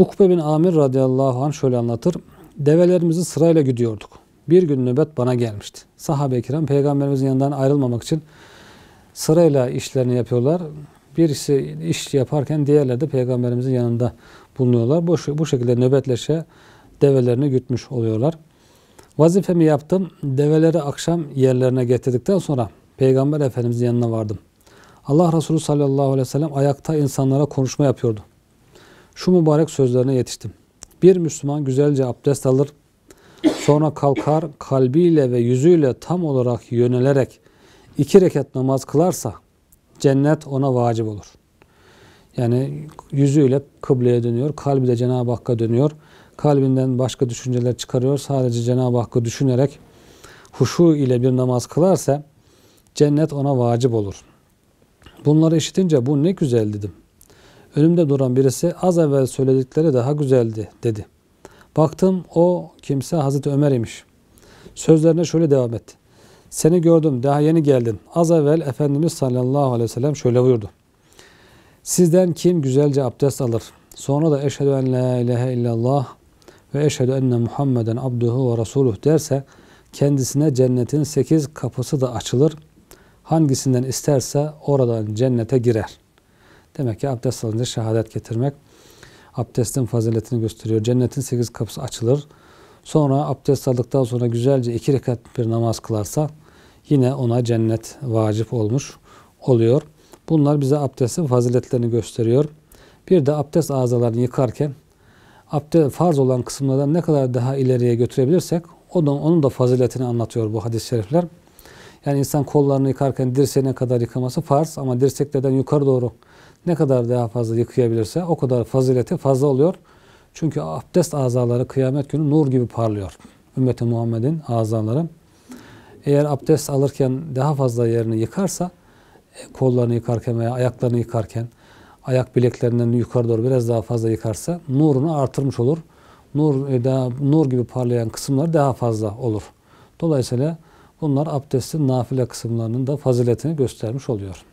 Ukbe bin Amir radıyallahu anh şöyle anlatır. Develerimizi sırayla güdüyorduk. Bir gün nöbet bana gelmişti. Sahabe-i kiram peygamberimizin yanından ayrılmamak için sırayla işlerini yapıyorlar. Birisi iş yaparken diğerleri de peygamberimizin yanında bulunuyorlar. Bu, bu şekilde nöbetleşe develerini gütmüş oluyorlar. Vazifemi yaptım. Develeri akşam yerlerine getirdikten sonra Peygamber Efendimizin yanına vardım. Allah Resulü sallallahu aleyhi ve sellem ayakta insanlara konuşma yapıyordu şu mübarek sözlerine yetiştim. Bir Müslüman güzelce abdest alır, sonra kalkar kalbiyle ve yüzüyle tam olarak yönelerek iki rekat namaz kılarsa cennet ona vacip olur. Yani yüzüyle kıbleye dönüyor, kalbi de Cenab-ı Hakk'a dönüyor. Kalbinden başka düşünceler çıkarıyor. Sadece Cenab-ı Hakk'ı düşünerek huşu ile bir namaz kılarsa cennet ona vacip olur. Bunları işitince bu ne güzel dedim. Önümde duran birisi az evvel söyledikleri daha güzeldi dedi. Baktım o kimse Hazreti Ömer imiş. Sözlerine şöyle devam etti. Seni gördüm daha yeni geldin. Az evvel Efendimiz sallallahu aleyhi ve sellem şöyle buyurdu. Sizden kim güzelce abdest alır? Sonra da eşhedü en la ilahe illallah ve eşhedü enne Muhammeden abduhu ve rasuluh derse kendisine cennetin sekiz kapısı da açılır. Hangisinden isterse oradan cennete girer. Demek ki abdest alınca şehadet getirmek abdestin faziletini gösteriyor. Cennetin sekiz kapısı açılır. Sonra abdest aldıktan sonra güzelce iki rekat bir namaz kılarsa yine ona cennet vacip olmuş oluyor. Bunlar bize abdestin faziletlerini gösteriyor. Bir de abdest ağzalarını yıkarken abdest farz olan kısımlardan ne kadar daha ileriye götürebilirsek onun, onun da faziletini anlatıyor bu hadis-i şerifler. Yani insan kollarını yıkarken dirseğine kadar yıkaması farz ama dirseklerden yukarı doğru ne kadar daha fazla yıkayabilirse o kadar fazileti fazla oluyor. Çünkü abdest azaları kıyamet günü nur gibi parlıyor. Ümmeti Muhammed'in azaları. Eğer abdest alırken daha fazla yerini yıkarsa e, kollarını yıkarken veya ayaklarını yıkarken ayak bileklerinden yukarı doğru biraz daha fazla yıkarsa nurunu artırmış olur. Nur, e, daha, nur gibi parlayan kısımlar daha fazla olur. Dolayısıyla Bunlar abdestin nafile kısımlarının da faziletini göstermiş oluyor.